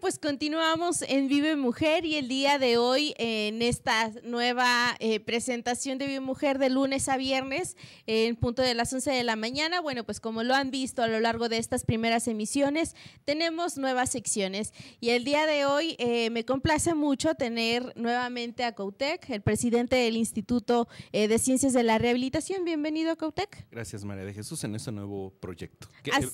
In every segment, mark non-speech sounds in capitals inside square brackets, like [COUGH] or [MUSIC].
pues continuamos en Vive Mujer y el día de hoy en esta nueva eh, presentación de Vive Mujer de lunes a viernes en punto de las 11 de la mañana. Bueno, pues como lo han visto a lo largo de estas primeras emisiones, tenemos nuevas secciones y el día de hoy eh, me complace mucho tener nuevamente a Cautec, el presidente del Instituto eh, de Ciencias de la Rehabilitación. Bienvenido, Cautec. Gracias, María de Jesús, en este nuevo proyecto,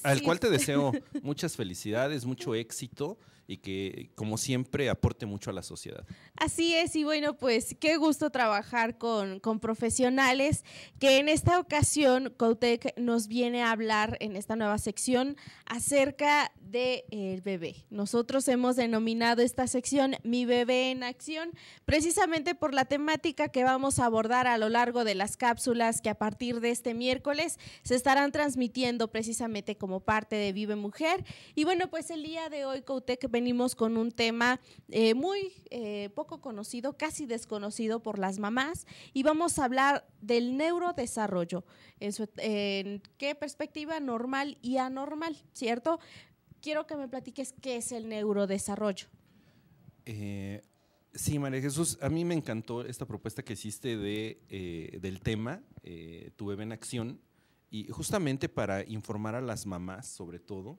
al cual te deseo [LAUGHS] muchas felicidades, mucho éxito y que, como siempre, aporte mucho a la sociedad. Así es, y bueno, pues qué gusto trabajar con, profesionales que en esta ocasión Coutec nos viene a hablar en esta nueva sección acerca del bebé. Nosotros hemos denominado esta sección Mi bebé en acción, precisamente por la temática que vamos a abordar a lo largo de las cápsulas que a partir de este miércoles se estarán transmitiendo precisamente como parte de Vive Mujer. Y bueno, pues el día de hoy Coutec venimos con un tema eh, muy eh, poco conocido, casi desconocido por las mamás, y vamos a hablar del neurodesarrollo, en, qué perspectiva normal y anormal, ¿cierto? Quiero que me platiques qué es el neurodesarrollo. Eh, sí, María Jesús, a mí me encantó esta propuesta que hiciste de, del tema, Tu bebé en acción, y justamente para informar a las mamás, sobre todo,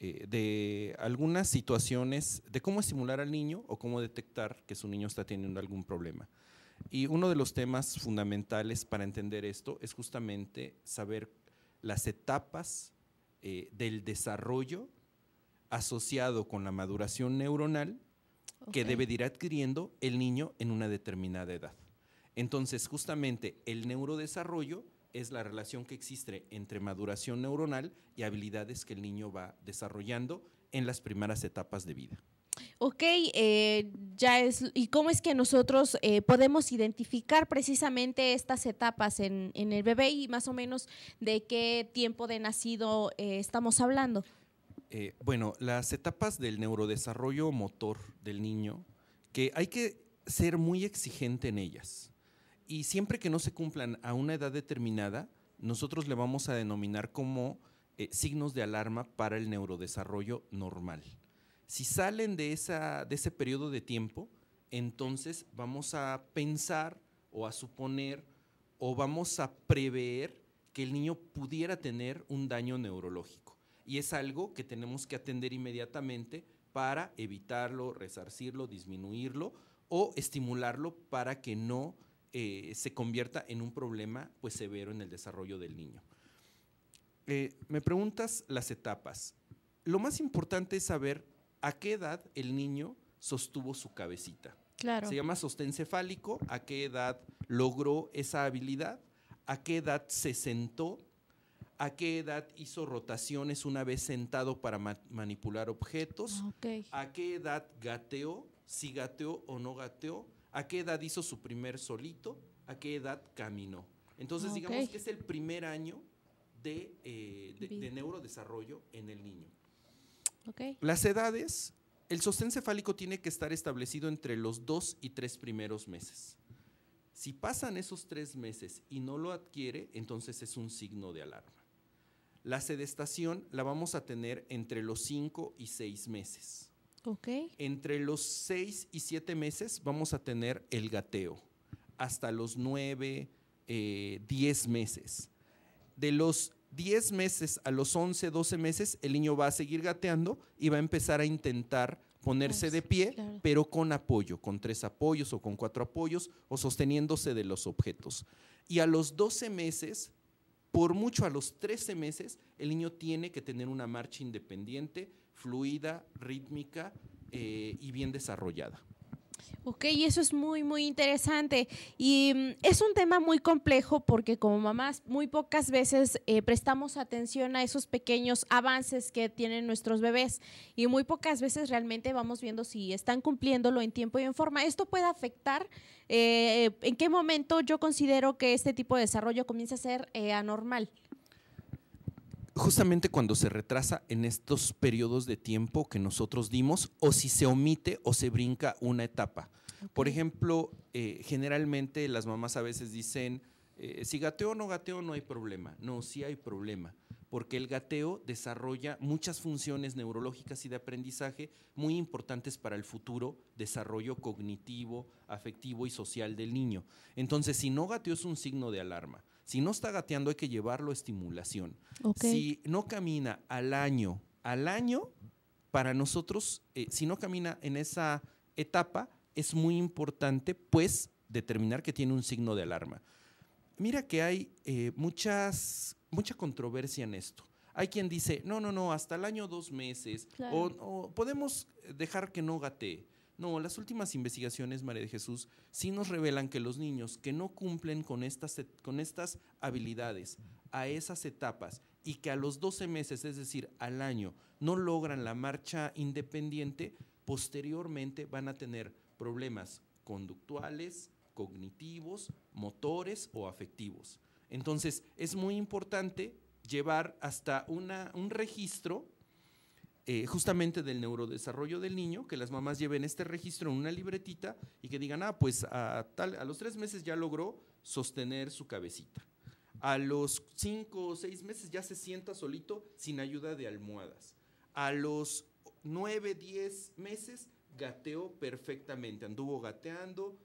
eh, de algunas situaciones de cómo estimular al niño o cómo detectar que su niño está teniendo algún problema. Y uno de los temas fundamentales para entender esto es justamente saber las etapas eh, del desarrollo asociado con la maduración neuronal que debe ir adquiriendo el niño en una determinada edad. Entonces, justamente el neurodesarrollo es la relación que existe entre maduración neuronal y habilidades que el niño va desarrollando en las primeras etapas de vida. Ok, eh, ya es, ¿y cómo es que nosotros eh, podemos identificar precisamente estas etapas en, el bebé y más o menos de qué tiempo de nacido eh, estamos hablando? bueno, las etapas del neurodesarrollo motor del niño, que hay que ser muy exigente en ellas. Y siempre que no se cumplan a una edad determinada, nosotros le vamos a denominar como eh, signos de alarma para el neurodesarrollo normal. Si salen de, de ese periodo de tiempo, entonces vamos a pensar o a suponer o vamos a prever que el niño pudiera tener un daño neurológico. Y es algo que tenemos que atender inmediatamente para evitarlo, resarcirlo, disminuirlo o estimularlo para que no eh, se convierta en un problema pues, severo en el desarrollo del niño. Eh, me preguntas las etapas. Lo más importante es saber a qué edad el niño sostuvo su cabecita. Claro. Se llama sostén cefálico, a qué edad logró esa habilidad, a qué edad se sentó, a qué edad hizo rotaciones una vez sentado para manipular objetos, ah, a qué edad gateó, si gateó o no gateó, a qué edad hizo su primer solito, a qué edad caminó. Entonces, ah, digamos que es el primer año de, eh, neurodesarrollo en el niño. Las edades, el sostén cefálico tiene que estar establecido entre los dos y tres primeros meses. Si pasan esos tres meses y no lo adquiere, entonces es un signo de alarma. La sedestación la vamos a tener entre los cinco y seis meses. Entre los seis y siete meses vamos a tener el gateo, hasta los nueve, 10 eh, meses. De los 10 meses a los 11, 12 meses, el niño va a seguir gateando y va a empezar a intentar ponerse ah, de pie, pero con apoyo, con tres apoyos o con cuatro apoyos o sosteniéndose de los objetos. Y a los 12 meses, por mucho a los 13 meses, el niño tiene que tener una marcha independiente, fluida, rítmica eh, y bien desarrollada. Ok, eso es muy, muy interesante. Y mm, es un tema muy complejo porque como mamás muy pocas veces eh, prestamos atención a esos pequeños avances que tienen nuestros bebés y muy pocas veces realmente vamos viendo si están cumpliéndolo en tiempo y en forma. Esto puede afectar eh, en qué momento yo considero que este tipo de desarrollo comienza a ser anormal justamente cuando se retrasa en estos periodos de tiempo que nosotros dimos o si se omite o se brinca una etapa. Por ejemplo, eh, generalmente las mamás a veces dicen, eh, si gateo o no gateo no hay problema. No, sí hay problema porque el gateo desarrolla muchas funciones neurológicas y de aprendizaje muy importantes para el futuro desarrollo cognitivo, afectivo y social del niño. Entonces, si no gateo es un signo de alarma. Si no está gateando hay que llevarlo a estimulación. Si no camina al año, al año, para nosotros, eh, si no camina en esa etapa, es muy importante, pues, determinar que tiene un signo de alarma. Mira que hay eh, muchas mucha controversia en esto. Hay quien dice, no, no, no, hasta el año dos meses, o, podemos dejar que no gatee. No, las últimas investigaciones, María de Jesús, sí nos revelan que los niños que no cumplen con estas, con estas habilidades a esas etapas y que a los 12 meses, es decir, al año, no logran la marcha independiente, posteriormente van a tener problemas conductuales, cognitivos, motores o afectivos. Entonces, es muy importante llevar hasta un registro eh, justamente del neurodesarrollo del niño, que las mamás lleven este registro en una libretita y que digan, ah, pues a, a los tres meses ya logró sostener su cabecita. A los cinco o seis meses ya se sienta solito sin ayuda de almohadas. A los nueve, diez meses gateó perfectamente, anduvo gateando,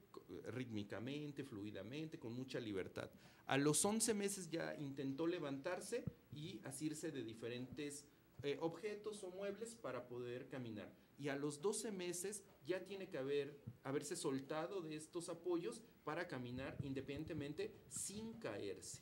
rítmicamente, fluidamente, con mucha libertad. A los 11 meses ya intentó levantarse y asirse de diferentes eh, objetos o muebles para poder caminar. Y a los 12 meses ya tiene que haber, haberse soltado de estos apoyos para caminar independientemente sin caerse.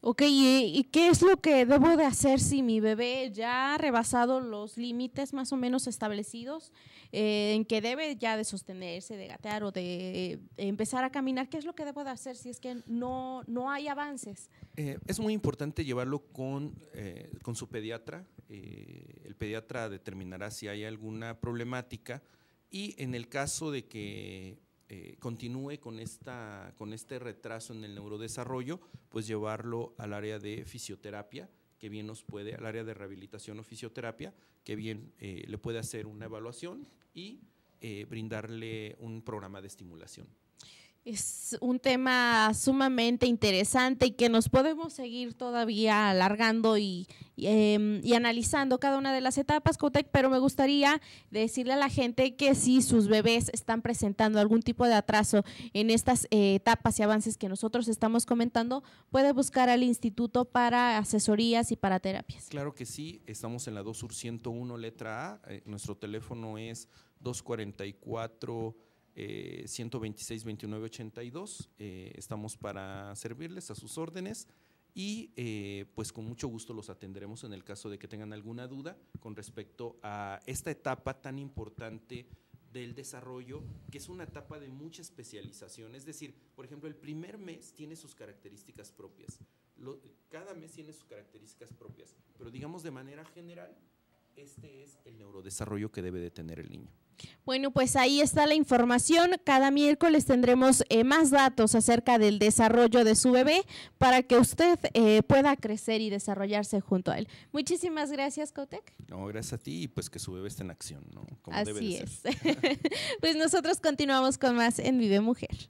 Ok, ¿y qué es lo que debo de hacer si mi bebé ya ha rebasado los límites más o menos establecidos eh, en que debe ya de sostenerse, de gatear o de empezar a caminar? ¿Qué es lo que debo de hacer si es que no, no hay avances? Eh, es muy importante llevarlo con, eh, con su pediatra. el pediatra determinará si hay alguna problemática y en el caso de que eh, continúe con, esta, con este retraso en el neurodesarrollo, pues llevarlo al área de fisioterapia, que bien nos puede, al área de rehabilitación o fisioterapia, que bien eh, le puede hacer una evaluación y eh, brindarle un programa de estimulación. Es un tema sumamente interesante y que nos podemos seguir todavía alargando em, y, analizando cada una de las etapas, Cotec, pero me gustaría decirle a la gente que si sus bebés están presentando algún tipo de atraso en estas eh, etapas y avances que nosotros estamos comentando, puede buscar al instituto para asesorías y para terapias. Claro que sí, estamos en la 2 Sur 101, letra A, eh, nuestro teléfono es 244. 126 eh, 2982 eh, estamos para servirles a sus órdenes y eh, pues con mucho gusto los atenderemos en el caso de que tengan alguna duda con respecto a esta etapa tan importante del desarrollo, que es una etapa de mucha especialización. Es decir, por ejemplo, el primer mes tiene sus características propias. cada mes tiene sus características propias, pero digamos de manera general, este es el neurodesarrollo que debe de tener el niño. Bueno, pues ahí está la información. Cada miércoles tendremos eh, más datos acerca del desarrollo de su bebé para que usted eh, pueda crecer y desarrollarse junto a él. Muchísimas gracias, Cotec. No, gracias a ti y pues que su bebé esté en acción, ¿no? Así es. [LAUGHS] pues nosotros continuamos con más en Vive Mujer.